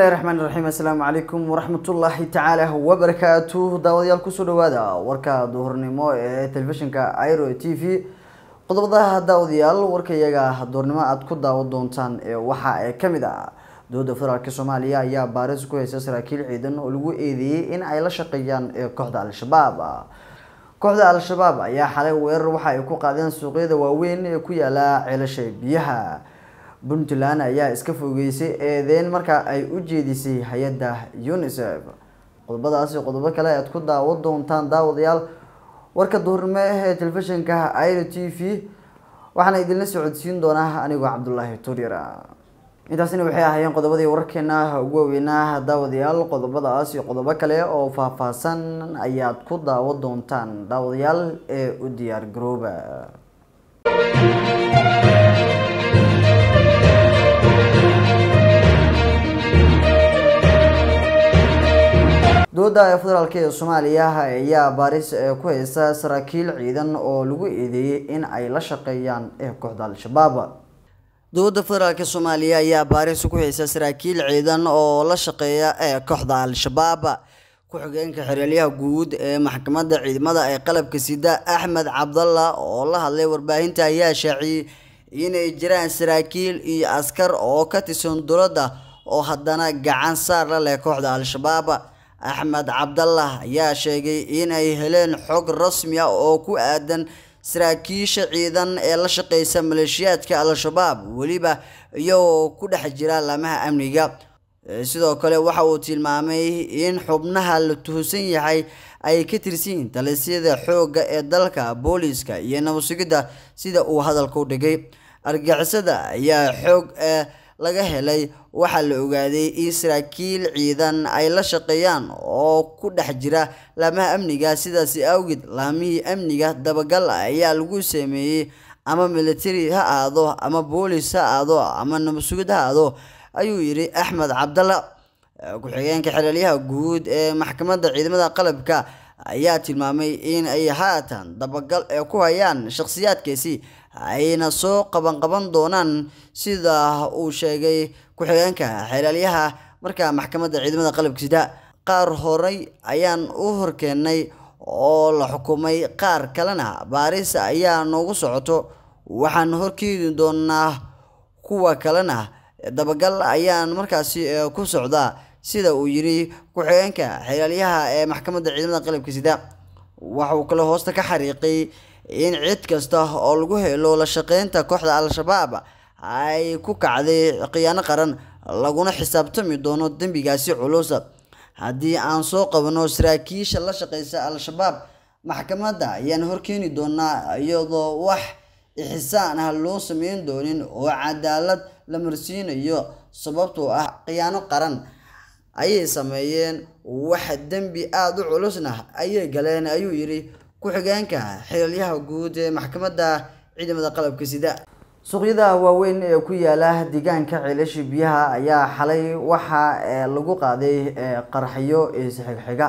bismillahi raxmaan raxiim assalaamu calaykum waraxmatullaahi tacaala wabarakaatu daawadayaal kusoo dhawaada warka duhurnimo ee telefishinka iro t v qodobadaha daawadayaal warkayaga duhurnimo aada ku daawo doontaan ee waxa ee kamid ah dowladda federaalk soomaaliya ayaa baaris ku haysa saraakiil ciidan oo lagu eedeeyey in ay la shaqeeyaan kooxda al-shabaab kooxda al-shabaab ayaa xalay weerar waxa ay ku qaadeen suuqyada waaweyn ee ku yaala ceelasha biyaha puntland ayaa iska fogeysay eedeen marka ay u jeedisay hay-adda unisef qodobadaasi qodobo kale aad ku daawan doontaan daawadayaal warka duhurnimo ee telefishinka ido t v waxaana idinla socodsiin doonaa anigoo cabdulaahi turyar intaasina waxay ahaayeen qodobadii wararkeena ugu waaweynaa daawadayaal qodobadaas iyo qodobo kale oo faahfaahsan ayaad ku daawan doontaan daawadayaal ee u diyaar garooba dooda federaalk ee soomaaliya ayaa baaris ku haysa saraakiil ciidan oo lagu eedeeyey in ay la shaqeeyaan kooxda al-shabaab dowladda federaalk soomaaliya ayaa baaris ku haysa saraakiil ciidan oo la shaqeeya ee kooxda al-shabaab ku-xigeenka xeraalyaha guud ee maxkamadda ciidamada ee qalabka sida axmed cabdalla oo la hadlay warbaahinta ayaa shaaciyey inay jiraan saraakiil iyo askar oo ka tisan dowladda oo haddana gacan saar la leh kooxda al-shabaab axmed cabdallah ayaa sheegay inay heleen xog rasmi ah oo ku aadan saraakiisha ciidan ee la shaqeysa maleeshiyaadka al-shabaab weliba iyagoo ku dhex jira laamaha amniga eh, sidoo kale waxa uu tilmaamay in xubnaha la tuhusan yahay ay ka tirsiin talisyada xoogga ee dalka booliiska iyo nabadsugidda sida uu hadalku dhigay argixisada ayaa xoog eh, laga helay waxaa la ogaaday in saraakiil ciidan ay la shaqeeyaan oo ku dhex jira laamaha amniga sidaasi awgeed laamihii amniga dabagal ayaa lagu sameeyey ama military ha aado ama boolis ha aado ama nabadsugid ha aado ayuu yidhi axmed cabdalla ku-xigeenka xeraalyaha guud ee maxkamadda ciidamada qalabka ayaa tilmaamay in ay haatan dabagal ee ku hayaan shakhsiyaadkaasi ayna soo qabanqaban doonaan sida uu sheegay ku-xigeenka xeelaalyaha marka maxkamadda ciidamada qalabka sida qaar horay ayaan u horkeennay oo la xukumay qaar kalena baaris ayaa noogu socoto waxaan horkeedi doonaa kuwa kalena dabagal ayaan markaasi e, ku socdaa sida uu yiri ku-xigeenka xeelaalyaha ee maxkamadda ciidamada qalabka sida waxauu kale hoosta ka xariiqay in cid kasta oo lagu helo la shaqeynta kooxda al-shabaab ay ku kacday khiyaano qaran laguna xisaabtami doono dembigaasi culus haddii aan soo qabno saraakiisha la shaqeysa al-shabaab maxkamadda ayaan horkeeni doonaa iyadoo wax ixsaan ah loo sameyn doonin oo cadaalad la marsiinayo sababtoo ah khiyaano qaran ayay sameeyeen wax dembi aada u culusna ayay galeen ayuu yidhi ku-xigeenka xililyaha guud ee maxkamadda ciidamada qalabka sida suuqyada waaweyn ee ku yaala deegaanka ceelasha biyaha ayaa xalay waxa lagu qaaday qaraxyo isxigxiga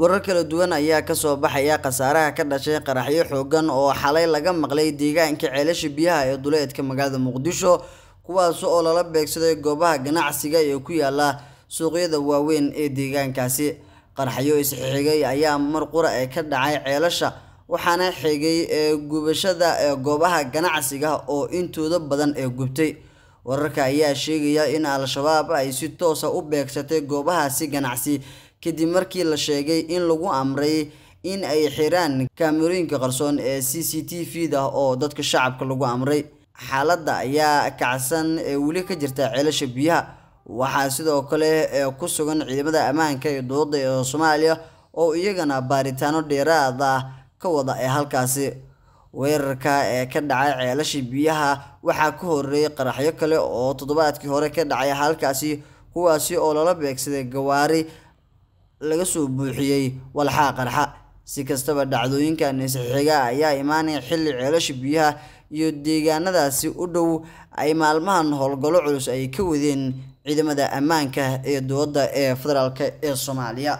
warar kala duwan ayaa kasoo baxaya khasaaraha ka dhashay qaraxyo xoogan oo xalay laga maqlay deegaanka ceelasha biyaha ee duleedka magaalada muqdisho kuwaas oo lala beegsaday goobaha ganacsiga ee ku yaala suuqyada waaweyn ee deegaankaasi qarxyo is-xigay ayaa mar qura ee ka dhacay ceelasha waxaana xigay eegubashada goobaha ganacsiga oo intooda badan ee gubtay wararka ayaa sheegaya in al-shabaab ay si toosa ah u beegsatay goobahaasi ganacsi kadib markii la sheegay in lagu amray in ay xiraan kaamerooyinka qarsoon ee c c t v-da oo dadka shacabka lagu amray xaaladda ayaa kacsan ee weli ka jirta ceelasha biyaha waxaa sidoo kale ee eh, ku sugan ciidamada ammaanka iyo dowladda ee soomaaliya oo iyagana baaritaano dheeraad ah ka wada ee halkaasi weerarka ee eh, ka dhacay ceelasha biyaha waxaa ka horeeyay qaraxyo kale oo toddobaadkii hore ka dhacay halkaasi kuwaasi oo lala beegsaday gawaari laga soo buuxiyey walxaa qarxa si kastaba dhacdooyinkan isixiga ayaa imaanaya xilli ceelasha biyaha iyo deegaanadaasi u dhow ay maalmahan howlgallo culus ay ka wadeen ciidamada ammaanka ee dowladda ee federaalk ee soomaaliya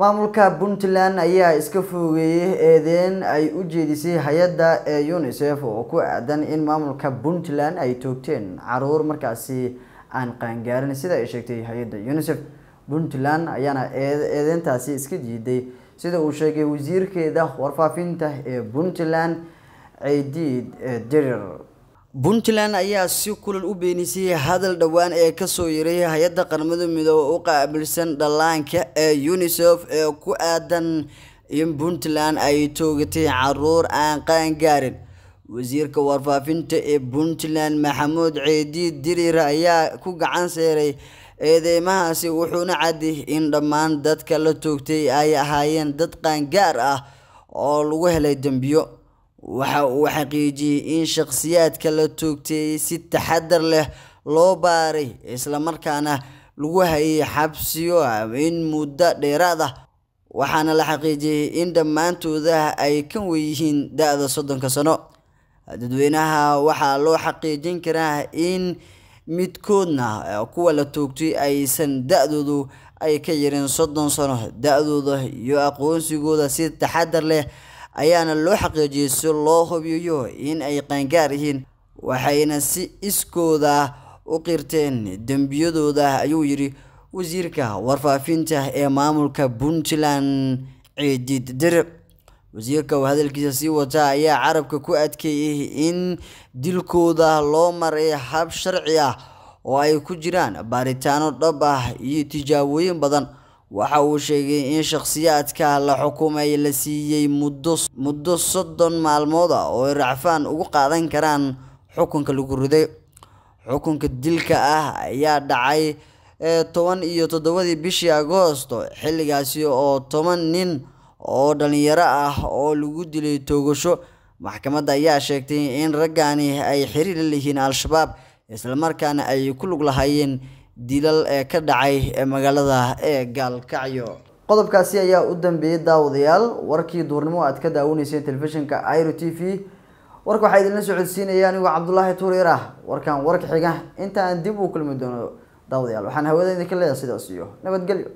maamulka puntland ayaa iska foogeeyey eedeen ay u jeedisay hay-adda ee unisef oo ku aadan in maamulka puntland ay toogteen caruur markaasi aan qaangaarin sida ay sheegtay hay-adda unisef puntland ayaana eedeyntaasi iska diiday sida uu sheegay wasiirkeeda warfaafinta ee puntland ceydiid eh, dirir puntland ayaa si kulan u beenisay hadal dhowaan ee kasoo yiray hay-adda qaramada midoobe u qaabilsan dhallaanka ee unisef ee ku aadan in puntland ay toogatay caruur aan qaan gaarin wasiirka warfaafinta ee puntland maxamuud ceydiid dirir ayaa ku gacan seeray eedeymahaasi wuxuuna caddi in dhammaan dadka la toogtay ay ahaayeen dad qaangaar ah oo lagu helay dembiyo waxa uu xaqiijiyey in shakhsiyaadka la toogteeyey si taxadar leh loo baaray islamarkaana lagu hayay xabsiyo in muddo dheeraad ah waxaana la xaqiijiyey in dhammaantooda ay ka wenyihiin da-da soddonka sano dadweynaha waxaa loo xaqiijin karaa in midkoodna kuwa la toogtay aysan da-doodu ay ka yarin soddon sano da-dooda iyo aqoonsigooda si taxadar leh ayaana loo xaqiijiyey si loo hubiyo in ay qaangaar yihiin waxayna si iskooda u qirteen dembiyadooda ayuu yidhi wasiirka warfaafinta ee maamulka puntland ciidid diric wasiirka uu hadalkiisa sii wataa ayaa carabka ku adkeeyey in dilkooda loo maray hab sharci ah oo ay ku jiraan baaritaano dhab ah iyo tijaabooyin badan waxa uu sheegay in shakhsiyaadka la xukumay la siiyey muddo soddon maalmood ah oo ay racfaan ugu qaadan karaan xukunka lagu riday xukunka dilka ah ayaa dhacay eh, toban iyo toddobadii bishii agoosto xilligaasi oo toban nin oo dhallinyaro ah oo lagu dilay toogasho maxkamadda ayaa sheegtay in raggani ay xiriir la lihiin al-shabaab islamarkaana ay ku lug lahaayeen dilal ee ka dhacay ee magaalada ee gaalkacyo qodobkaasi ayaa u dambeeyey daawadayaal warkii duurnimo aad ka daawaneyseen telefishinka iro t v warka waxaa idinla soo codsiinaya cabdulaahi tuureer ah warkan warka xiga inta aan dib uu kulmi doono daawadayaal waxaan hawada idinka leeyahay sidaas iyo nabadgelyo